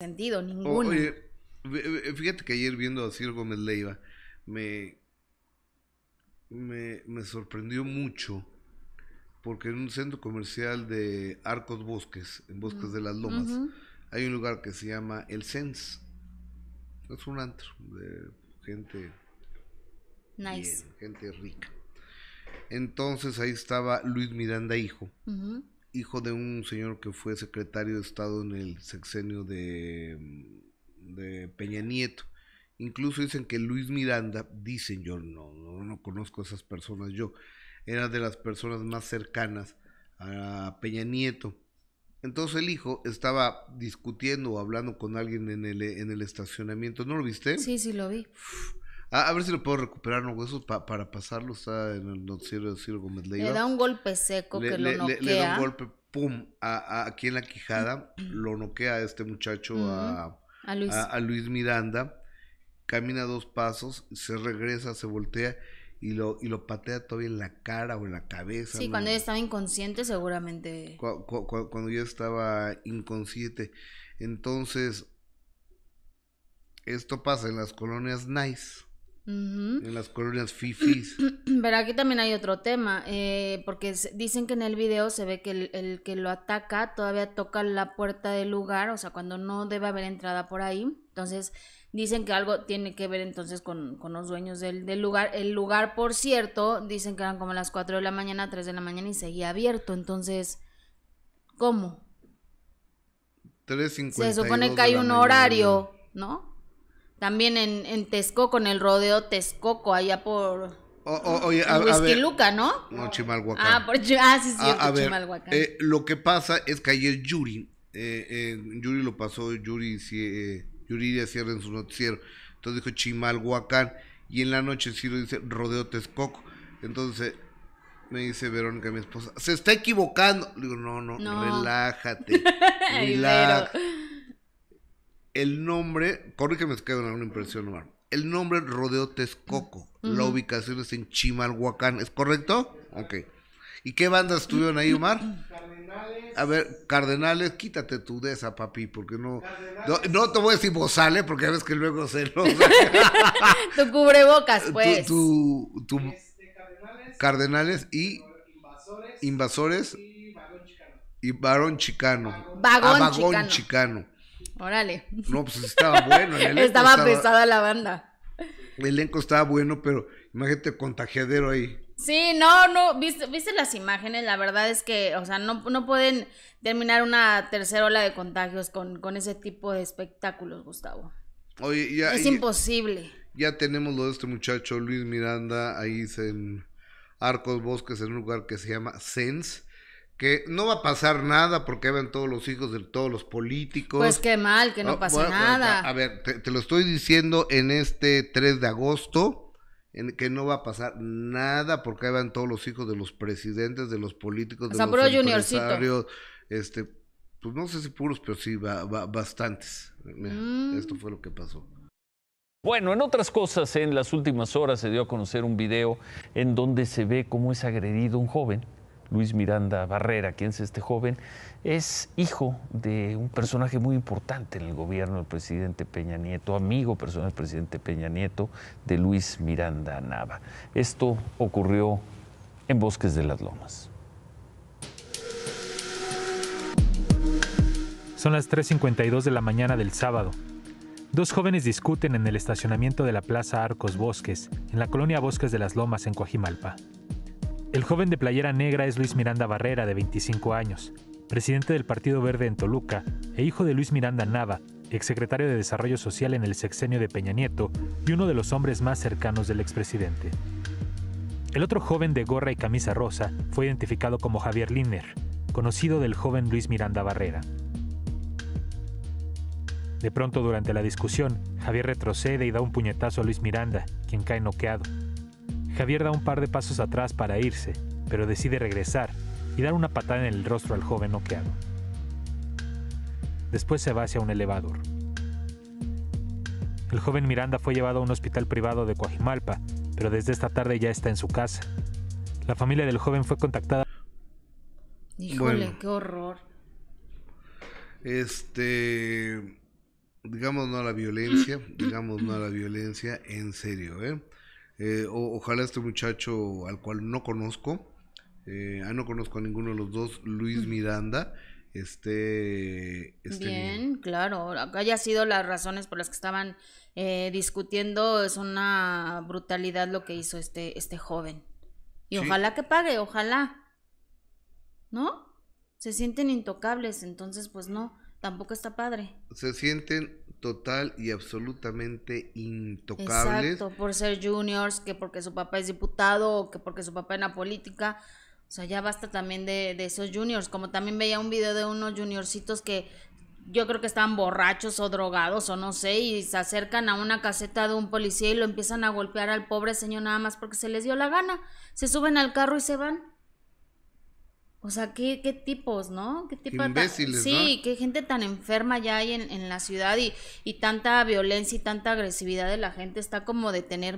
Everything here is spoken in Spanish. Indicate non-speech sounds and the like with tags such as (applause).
sentido, fíjate que ayer viendo a Ciro Gómez Leiva, me, me, sorprendió mucho porque en un centro comercial de Arcos Bosques, en Bosques mm, de las Lomas, hay un lugar que se llama El Sens. Es un antro de gente nice. gente rica. Entonces ahí estaba Luis Miranda Hijo hijo de un señor que fue secretario de Estado en el sexenio de, mm, Peña Nieto. Incluso dicen que Luis Miranda, dicen yo, no, no, conozco a esas personas yo, era de las personas más cercanas a Peña Nieto. Entonces el hijo estaba discutiendo o hablando con alguien en el, en el estacionamiento. ¿No lo viste? Sí, sí, lo vi. A, ver si lo puedo recuperar, los huesos para pasarlo está en el noticiero de Ciro Gómez Le da un golpe seco que lo noquea. Le, da un golpe, pum, aquí en la quijada. (clears throat) lo noquea a este muchacho, a, Luis. Miranda. Camina dos pasos, se regresa, se voltea y lo, y lo patea todavía en la cara o en la cabeza. Sí, cuando ya estaba inconsciente seguramente. cuando yo estaba inconsciente. Entonces, esto pasa en las colonias nice en las colonias fifis. (clears throat) Pero aquí también hay otro tema, eh, porque dicen que en el video se ve que el, que lo ataca todavía toca la puerta del lugar, o sea, cuando no debe haber entrada por ahí. Entonces, dicen que algo tiene que ver entonces con, con los dueños del, del, lugar. El lugar, por cierto, dicen que eran como las 4 de la mañana, 3 de la mañana y seguía abierto. Entonces, ¿cómo? 3.50. Se supone que hay un horario, ¿no? También en, en Texcoco, con el rodeo Texcoco, allá por. O, oh, oh, Luca, ¿no? No, Chimalhuacán. Ah, por, ah sí, sí, Chimalhuacán. Eh, lo que pasa es que ayer Yuri, eh, eh, Yuri lo pasó, Yuri, Yuri cierra en su noticiero. Entonces dijo Chimalhuacán y en la noche lo dice rodeo Texcoco. Entonces me dice Verónica, mi esposa, se está equivocando. digo, no, no, relájate. (laughs) el nombre, corrígeme si queda alguna impresión, Omar. El nombre rodeó Texcoco. La ubicación es en Chimalhuacán, ¿es correcto? Ok. ¿Y qué bandas tuvieron ahí, Omar? Cardenales. A ver, Cardenales, quítate tu de esa, papi, porque no. No, no, te voy a decir Bozale, porque ya ves que luego se lo. (laughs) tu cubrebocas, pues. Tu. tu, este, cardenales, y. Invasores. Invasores. Y Varón Chicano. Y Varón Chicano. Vagón, ah, chicano. Órale. No, pues estaba bueno. (laughs) estaba, pesada la banda. El elenco estaba bueno, pero imagínate contagiadero ahí. Sí, no, no, viste, viste las imágenes, la verdad es que, o sea, no, pueden terminar una tercera ola de contagios con, con ese tipo de espectáculos, Gustavo. Oye, ya, es imposible. Ya tenemos lo de este muchacho Luis Miranda, ahí en Arcos Bosques, en un lugar que se llama Sense que no va a pasar nada porque van todos los hijos de todos los políticos. Pues qué mal, que no ah, pase nada. A, ver, te, lo estoy diciendo en este 3 de agosto, en que no va a pasar nada porque van todos los hijos de los presidentes, de los políticos, de los este, pues no sé si puros, pero sí, va, bastantes. Mm. Esto fue lo que pasó. Bueno, en otras cosas, en las últimas horas se dio a conocer un video en donde se ve cómo es agredido un joven Luis Miranda Barrera, quien es este joven, es hijo de un personaje muy importante en el gobierno del presidente Peña Nieto, amigo personal del presidente Peña Nieto, de Luis Miranda Nava. Esto ocurrió en Bosques de las Lomas. Son las 3.52 de la mañana del sábado. Dos jóvenes discuten en el estacionamiento de la Plaza Arcos Bosques, en la colonia Bosques de las Lomas, en Coajimalpa. El joven de playera negra es Luis Miranda Barrera, de 25 años, presidente del Partido Verde en Toluca e hijo de Luis Miranda Nava, exsecretario de Desarrollo Social en el sexenio de Peña Nieto y uno de los hombres más cercanos del expresidente. El otro joven de gorra y camisa rosa fue identificado como Javier Lindner, conocido del joven Luis Miranda Barrera. De pronto, durante la discusión, Javier retrocede y da un puñetazo a Luis Miranda, quien cae noqueado. Javier da un par de pasos atrás para irse, pero decide regresar y dar una patada en el rostro al joven noqueado. Después se va hacia un elevador. El joven Miranda fue llevado a un hospital privado de Coajimalpa, pero desde esta tarde ya está en su casa. La familia del joven fue contactada. Híjole, qué horror. Este, digamos no a la violencia, digamos no a la violencia, en serio, ¿eh? Eh, ojalá este muchacho al cual no conozco, eh, ah, no conozco a ninguno de los dos, Luis Miranda, Este... Bien, claro, haya sido las razones por las que estaban eh, discutiendo, es una brutalidad lo que hizo este, este joven. Y ojalá que pague, ojalá. ¿No? Se sienten intocables, entonces pues no, tampoco está padre. Se sienten total y absolutamente intocables. Exacto, por ser juniors, que porque su papá es diputado o que porque su papá en la política. O sea, ya basta también de, de esos juniors. Como también veía un video de unos juniorcitos que yo creo que estaban borrachos o drogados o no sé, y se acercan a una caseta de un policía y lo empiezan a golpear al pobre señor nada más porque se les dio la gana. Se suben al carro y se van. O sea, ¿qué, qué tipos, ¿no? ¿Qué tipo Sí, qué gente tan enferma ya hay en, la ciudad y, y, tanta violencia y tanta agresividad de la gente. Está como de tener